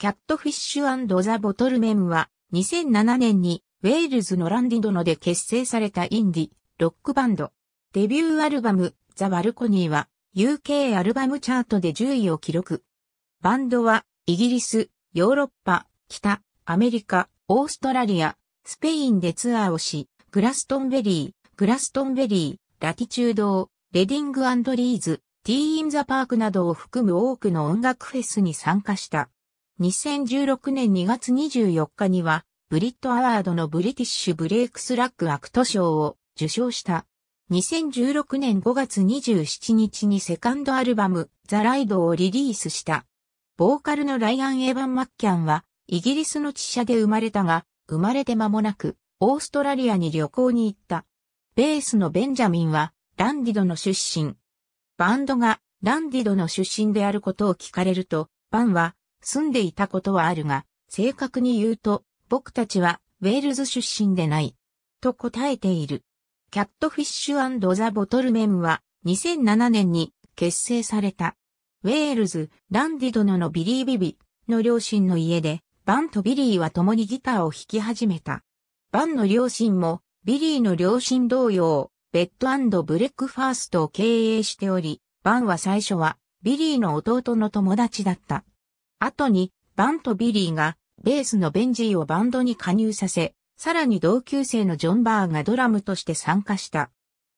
キャットフィッシュザ・ボトルメンは、2007年にウェールズのランディドノで結成されたインディ、ロックバンド。デビューアルバム、ザ・バルコニーは、UK アルバムチャートで10位を記録。バンドは、イギリス、ヨーロッパ、北、アメリカ、オーストラリア、スペインでツアーをし、グラストンベリー、グラストンベリー、ラティチュードレディングリーズ、ティーインザパークなどを含む多くの音楽フェスに参加した。2016年2月24日には、ブリットアワードのブリティッシュブレイクスラックアクト賞を受賞した。2016年5月27日にセカンドアルバム、ザ・ライドをリリースした。ボーカルのライアン・エヴァン・マッキャンは、イギリスの地社で生まれたが、生まれて間もなく、オーストラリアに旅行に行った。ベースのベンジャミンは、ランディドの出身。バンドが、ランディドの出身であることを聞かれると、バンは、住んでいたことはあるが、正確に言うと、僕たちはウェールズ出身でない。と答えている。キャットフィッシュザ・ボトルメンは2007年に結成された。ウェールズ、ランディドのビリー・ビビの両親の家で、バンとビリーは共にギターを弾き始めた。バンの両親も、ビリーの両親同様、ベッドブレックファーストを経営しており、バンは最初はビリーの弟の友達だった。後に、バンとビリーが、ベースのベンジーをバンドに加入させ、さらに同級生のジョン・バーがドラムとして参加した。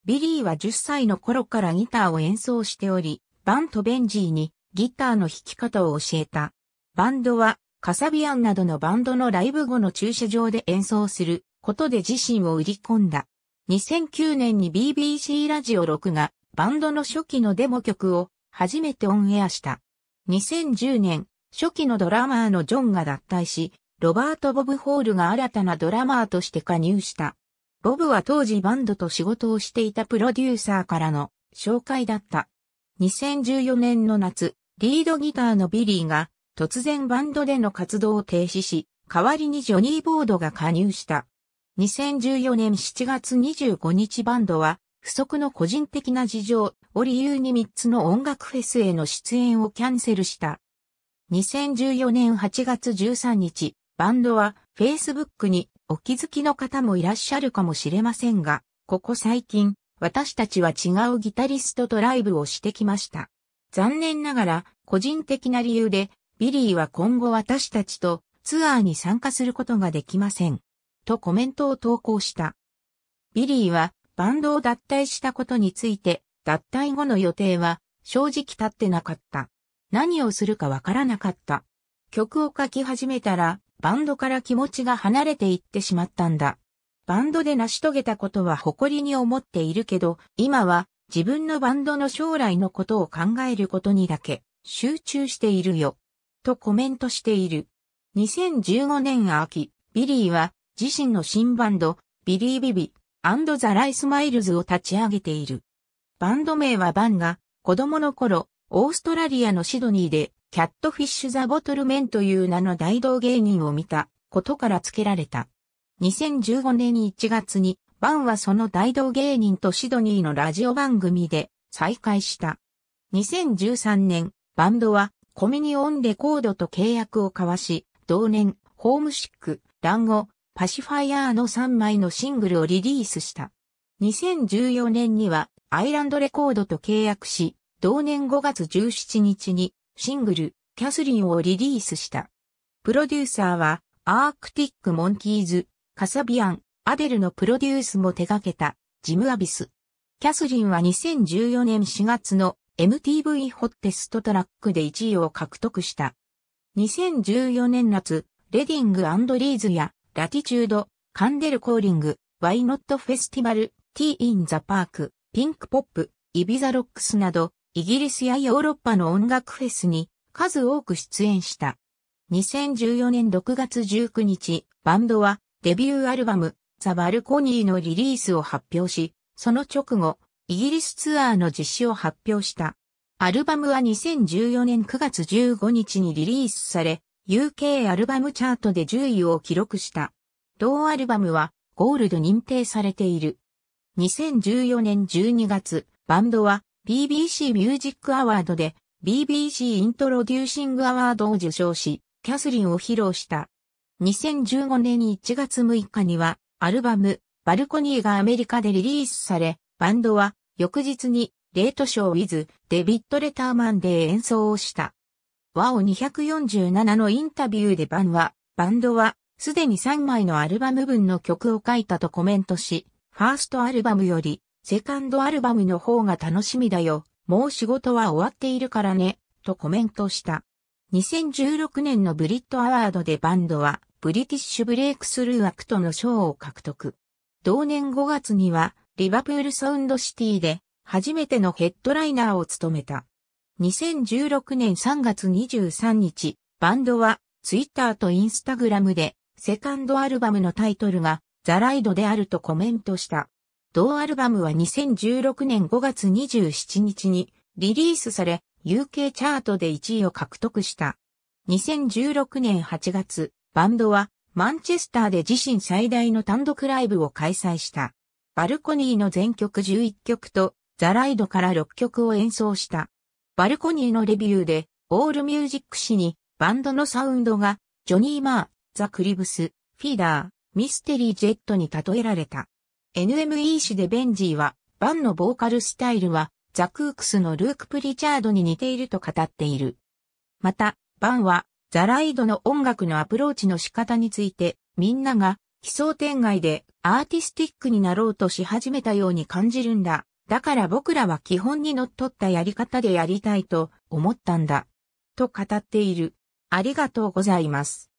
ビリーは10歳の頃からギターを演奏しており、バンとベンジーにギターの弾き方を教えた。バンドはカサビアンなどのバンドのライブ後の駐車場で演奏することで自身を売り込んだ。2009年に BBC ラジオ6がバンドの初期のデモ曲を初めてオンエアした。2010年初期のドラマーのジョンが脱退し、ロバート・ボブ・ホールが新たなドラマーとして加入した。ボブは当時バンドと仕事をしていたプロデューサーからの紹介だった。2014年の夏、リードギターのビリーが突然バンドでの活動を停止し、代わりにジョニー・ボードが加入した。2014年7月25日バンドは、不足の個人的な事情を理由に3つの音楽フェスへの出演をキャンセルした。2014年8月13日、バンドは Facebook にお気づきの方もいらっしゃるかもしれませんが、ここ最近、私たちは違うギタリストとライブをしてきました。残念ながら、個人的な理由で、ビリーは今後私たちとツアーに参加することができません。とコメントを投稿した。ビリーはバンドを脱退したことについて、脱退後の予定は正直立ってなかった。何をするかわからなかった。曲を書き始めたら、バンドから気持ちが離れていってしまったんだ。バンドで成し遂げたことは誇りに思っているけど、今は自分のバンドの将来のことを考えることにだけ集中しているよ。とコメントしている。2015年秋、ビリーは自身の新バンド、ビリービビザ・ライス・マイルズを立ち上げている。バンド名はバンが子供の頃オーストラリアのシドニーで、キャットフィッシュザボトルメンという名の大道芸人を見たことから付けられた。2015年1月に、バンはその大道芸人とシドニーのラジオ番組で再会した。2013年、バンドはコミニオンレコードと契約を交わし、同年、ホームシック、ランゴ、パシファイアーの3枚のシングルをリリースした。2014年にはアイランドレコードと契約し、同年5月17日にシングル、キャスリンをリリースした。プロデューサーは、アークティック・モンキーズ、カサビアン、アデルのプロデュースも手掛けた、ジム・アビス。キャスリンは2014年4月の MTV ホッテストトラックで1位を獲得した。2014年夏、レディングリーズや、ラティチュード、カンデルコーリング、ワイノットフェスティバル、ティーインザパーク、ピンクポップ、イビザロックスなど、イギリスやヨーロッパの音楽フェスに数多く出演した。2014年6月19日、バンドはデビューアルバムザ・バルコニーのリリースを発表し、その直後、イギリスツアーの実施を発表した。アルバムは2014年9月15日にリリースされ、UK アルバムチャートで10位を記録した。同アルバムはゴールド認定されている。2014年12月、バンドは BBC ミュージックアワードで BBC イントロデューシングアワードを受賞し、キャスリンを披露した。2015年1月6日には、アルバム、バルコニーがアメリカでリリースされ、バンドは、翌日に、レートショーウィズ、デビッド・レターマンで演奏をした。ワオ247のインタビューでバンは、バンドは、すでに3枚のアルバム分の曲を書いたとコメントし、ファーストアルバムより、セカンドアルバムの方が楽しみだよ。もう仕事は終わっているからね、とコメントした。2016年のブリットアワードでバンドは、ブリティッシュブレイクスルーアクトの賞を獲得。同年5月には、リバプールサウンドシティで、初めてのヘッドライナーを務めた。2016年3月23日、バンドは、ツイッターとインスタグラムで、セカンドアルバムのタイトルが、ザライドであるとコメントした。同アルバムは2016年5月27日にリリースされ、UK チャートで1位を獲得した。2016年8月、バンドはマンチェスターで自身最大の単独ライブを開催した。バルコニーの全曲11曲とザライドから6曲を演奏した。バルコニーのレビューで、オールミュージック誌にバンドのサウンドがジョニー・マー、ザ・クリブス、フィーダー、ミステリー・ジェットに例えられた。NME 誌でベンジーは、バンのボーカルスタイルは、ザ・クークスのルーク・プリチャードに似ていると語っている。また、バンは、ザ・ライドの音楽のアプローチの仕方について、みんなが、奇想天外でアーティスティックになろうとし始めたように感じるんだ。だから僕らは基本に則っったやり方でやりたいと思ったんだ。と語っている。ありがとうございます。